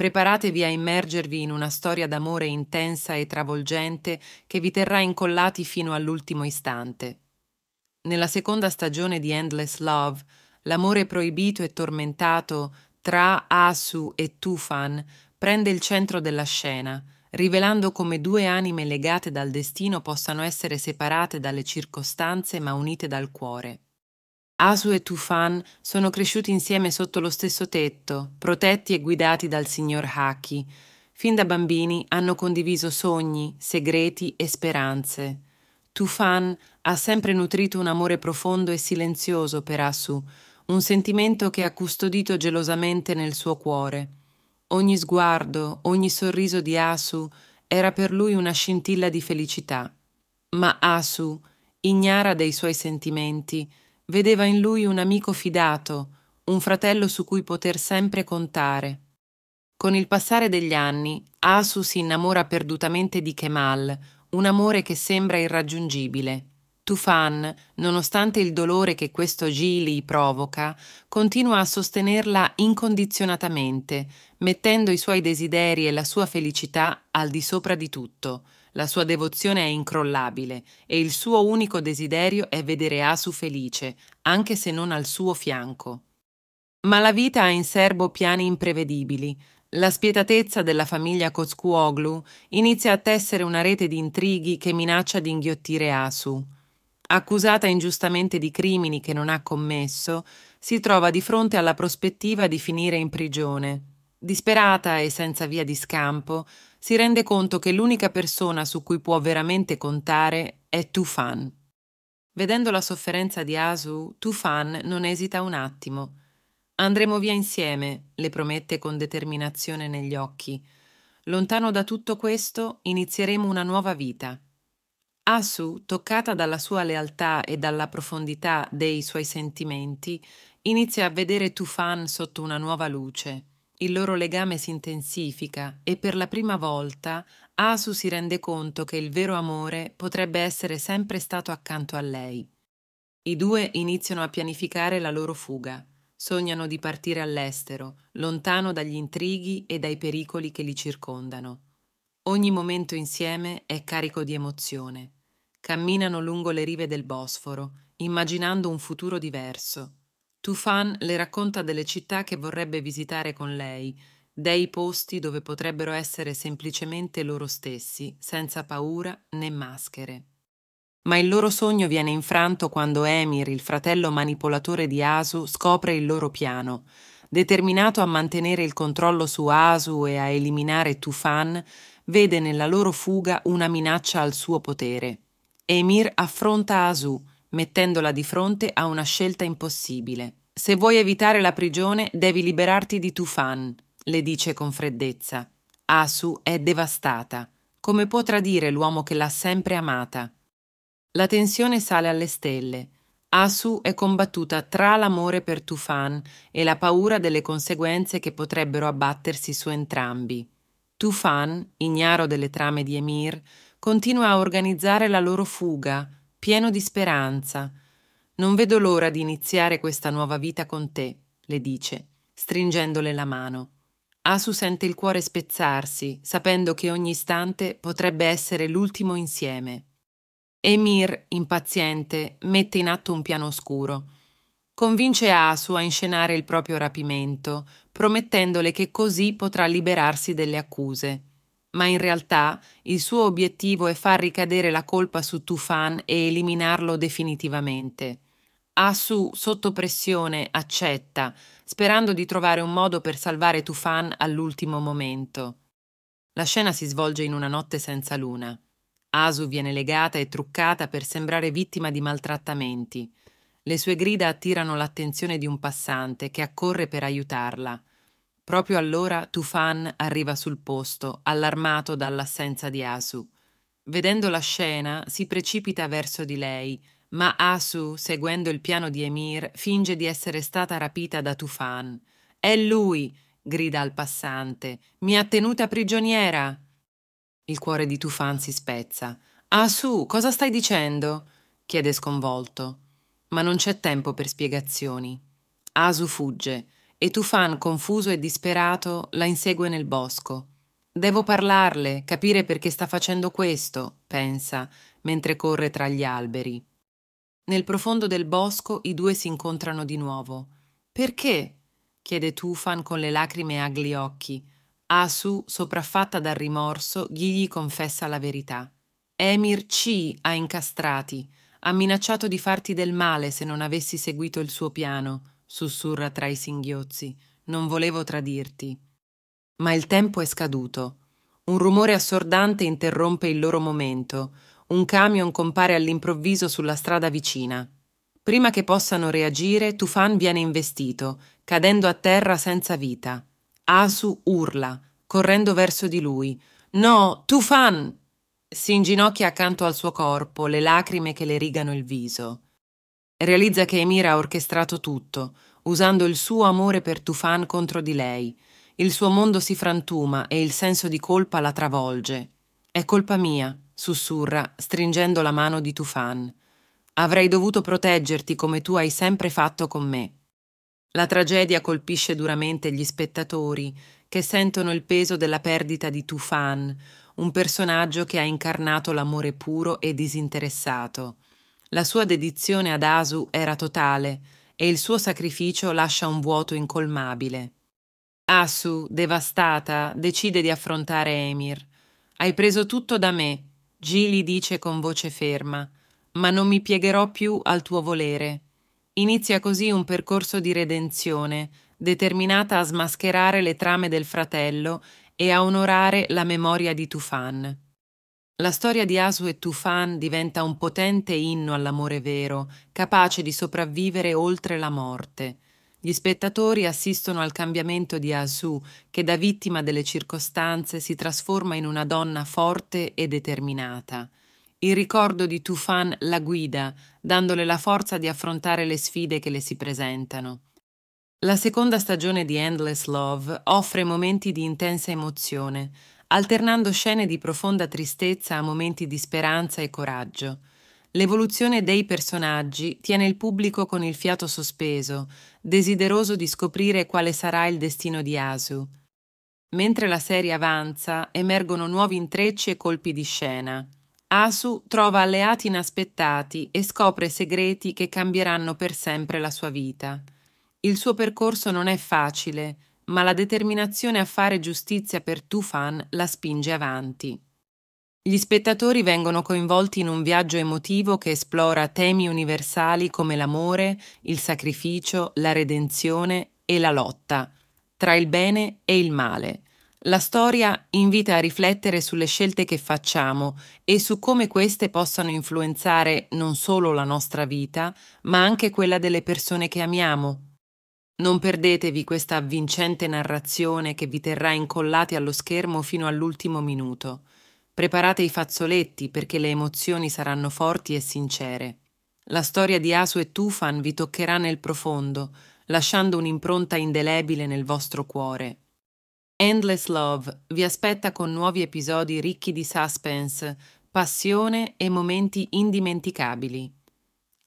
Preparatevi a immergervi in una storia d'amore intensa e travolgente che vi terrà incollati fino all'ultimo istante. Nella seconda stagione di Endless Love, l'amore proibito e tormentato tra Asu e Tufan prende il centro della scena, rivelando come due anime legate dal destino possano essere separate dalle circostanze ma unite dal cuore. Asu e Tufan sono cresciuti insieme sotto lo stesso tetto, protetti e guidati dal signor Haki. Fin da bambini hanno condiviso sogni, segreti e speranze. Tufan ha sempre nutrito un amore profondo e silenzioso per Asu, un sentimento che ha custodito gelosamente nel suo cuore. Ogni sguardo, ogni sorriso di Asu era per lui una scintilla di felicità. Ma Asu, ignara dei suoi sentimenti, vedeva in lui un amico fidato, un fratello su cui poter sempre contare. Con il passare degli anni, Asu si innamora perdutamente di Kemal, un amore che sembra irraggiungibile. Tufan, nonostante il dolore che questo Gili provoca, continua a sostenerla incondizionatamente, mettendo i suoi desideri e la sua felicità al di sopra di tutto – la sua devozione è incrollabile e il suo unico desiderio è vedere Asu felice, anche se non al suo fianco. Ma la vita ha in serbo piani imprevedibili. La spietatezza della famiglia Koskuoglu inizia a tessere una rete di intrighi che minaccia di inghiottire Asu. Accusata ingiustamente di crimini che non ha commesso, si trova di fronte alla prospettiva di finire in prigione. Disperata e senza via di scampo, si rende conto che l'unica persona su cui può veramente contare è Tufan. Vedendo la sofferenza di Asu, Tufan non esita un attimo. Andremo via insieme, le promette con determinazione negli occhi. Lontano da tutto questo, inizieremo una nuova vita. Asu, toccata dalla sua lealtà e dalla profondità dei suoi sentimenti, inizia a vedere Tufan sotto una nuova luce. Il loro legame si intensifica e per la prima volta Asu si rende conto che il vero amore potrebbe essere sempre stato accanto a lei. I due iniziano a pianificare la loro fuga. Sognano di partire all'estero, lontano dagli intrighi e dai pericoli che li circondano. Ogni momento insieme è carico di emozione. Camminano lungo le rive del Bosforo, immaginando un futuro diverso. Tufan le racconta delle città che vorrebbe visitare con lei, dei posti dove potrebbero essere semplicemente loro stessi, senza paura né maschere. Ma il loro sogno viene infranto quando Emir, il fratello manipolatore di Asu, scopre il loro piano. Determinato a mantenere il controllo su Asu e a eliminare Tufan, vede nella loro fuga una minaccia al suo potere. Emir affronta Asu, mettendola di fronte a una scelta impossibile. Se vuoi evitare la prigione, devi liberarti di Tufan, le dice con freddezza. Asu è devastata. Come può tradire l'uomo che l'ha sempre amata? La tensione sale alle stelle. Asu è combattuta tra l'amore per Tufan e la paura delle conseguenze che potrebbero abbattersi su entrambi. Tufan, ignaro delle trame di Emir, continua a organizzare la loro fuga, pieno di speranza. Non vedo l'ora di iniziare questa nuova vita con te, le dice, stringendole la mano. Asu sente il cuore spezzarsi, sapendo che ogni istante potrebbe essere l'ultimo insieme. Emir, impaziente, mette in atto un piano oscuro. Convince Asu a inscenare il proprio rapimento, promettendole che così potrà liberarsi delle accuse ma in realtà il suo obiettivo è far ricadere la colpa su Tufan e eliminarlo definitivamente. Asu, sotto pressione, accetta, sperando di trovare un modo per salvare Tufan all'ultimo momento. La scena si svolge in una notte senza luna. Asu viene legata e truccata per sembrare vittima di maltrattamenti. Le sue grida attirano l'attenzione di un passante che accorre per aiutarla. Proprio allora Tufan arriva sul posto, allarmato dall'assenza di Asu. Vedendo la scena, si precipita verso di lei, ma Asu, seguendo il piano di Emir, finge di essere stata rapita da Tufan. È lui! grida al passante. Mi ha tenuta prigioniera! Il cuore di Tufan si spezza. Asu, cosa stai dicendo? chiede sconvolto. Ma non c'è tempo per spiegazioni. Asu fugge e Tufan, confuso e disperato, la insegue nel bosco. Devo parlarle, capire perché sta facendo questo, pensa, mentre corre tra gli alberi. Nel profondo del bosco i due si incontrano di nuovo. Perché? chiede Tufan con le lacrime agli occhi. Asu, sopraffatta dal rimorso, Ghigli confessa la verità. Emir ci ha incastrati, ha minacciato di farti del male se non avessi seguito il suo piano sussurra tra i singhiozzi. Non volevo tradirti. Ma il tempo è scaduto. Un rumore assordante interrompe il loro momento. Un camion compare all'improvviso sulla strada vicina. Prima che possano reagire, Tufan viene investito, cadendo a terra senza vita. Asu urla, correndo verso di lui. No, Tufan! Si inginocchia accanto al suo corpo, le lacrime che le rigano il viso. Realizza che Emir ha orchestrato tutto, usando il suo amore per Tufan contro di lei. Il suo mondo si frantuma e il senso di colpa la travolge. È colpa mia, sussurra, stringendo la mano di Tufan. Avrei dovuto proteggerti come tu hai sempre fatto con me. La tragedia colpisce duramente gli spettatori, che sentono il peso della perdita di Tufan, un personaggio che ha incarnato l'amore puro e disinteressato. La sua dedizione ad Asu era totale e il suo sacrificio lascia un vuoto incolmabile. Asu, devastata, decide di affrontare Emir. Hai preso tutto da me, Gili dice con voce ferma, ma non mi piegherò più al tuo volere. Inizia così un percorso di redenzione, determinata a smascherare le trame del fratello e a onorare la memoria di Tufan. La storia di Asu e Tufan diventa un potente inno all'amore vero, capace di sopravvivere oltre la morte. Gli spettatori assistono al cambiamento di Asu, che da vittima delle circostanze si trasforma in una donna forte e determinata. Il ricordo di Tufan la guida, dandole la forza di affrontare le sfide che le si presentano. La seconda stagione di Endless Love offre momenti di intensa emozione, alternando scene di profonda tristezza a momenti di speranza e coraggio. L'evoluzione dei personaggi tiene il pubblico con il fiato sospeso, desideroso di scoprire quale sarà il destino di Asu. Mentre la serie avanza, emergono nuovi intrecci e colpi di scena. Asu trova alleati inaspettati e scopre segreti che cambieranno per sempre la sua vita. Il suo percorso non è facile, ma la determinazione a fare giustizia per Tufan la spinge avanti. Gli spettatori vengono coinvolti in un viaggio emotivo che esplora temi universali come l'amore, il sacrificio, la redenzione e la lotta, tra il bene e il male. La storia invita a riflettere sulle scelte che facciamo e su come queste possano influenzare non solo la nostra vita, ma anche quella delle persone che amiamo, non perdetevi questa avvincente narrazione che vi terrà incollati allo schermo fino all'ultimo minuto. Preparate i fazzoletti perché le emozioni saranno forti e sincere. La storia di Asu e Tufan vi toccherà nel profondo, lasciando un'impronta indelebile nel vostro cuore. Endless Love vi aspetta con nuovi episodi ricchi di suspense, passione e momenti indimenticabili.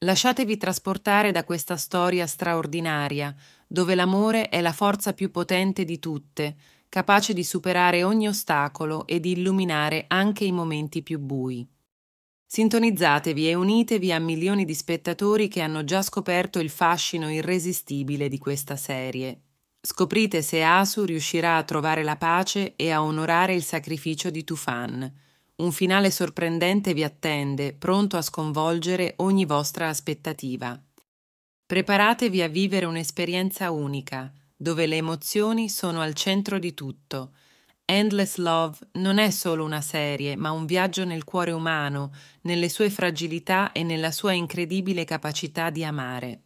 Lasciatevi trasportare da questa storia straordinaria, dove l'amore è la forza più potente di tutte, capace di superare ogni ostacolo e di illuminare anche i momenti più bui. Sintonizzatevi e unitevi a milioni di spettatori che hanno già scoperto il fascino irresistibile di questa serie. Scoprite se Asu riuscirà a trovare la pace e a onorare il sacrificio di Tufan. Un finale sorprendente vi attende, pronto a sconvolgere ogni vostra aspettativa. Preparatevi a vivere un'esperienza unica, dove le emozioni sono al centro di tutto. Endless Love non è solo una serie, ma un viaggio nel cuore umano, nelle sue fragilità e nella sua incredibile capacità di amare.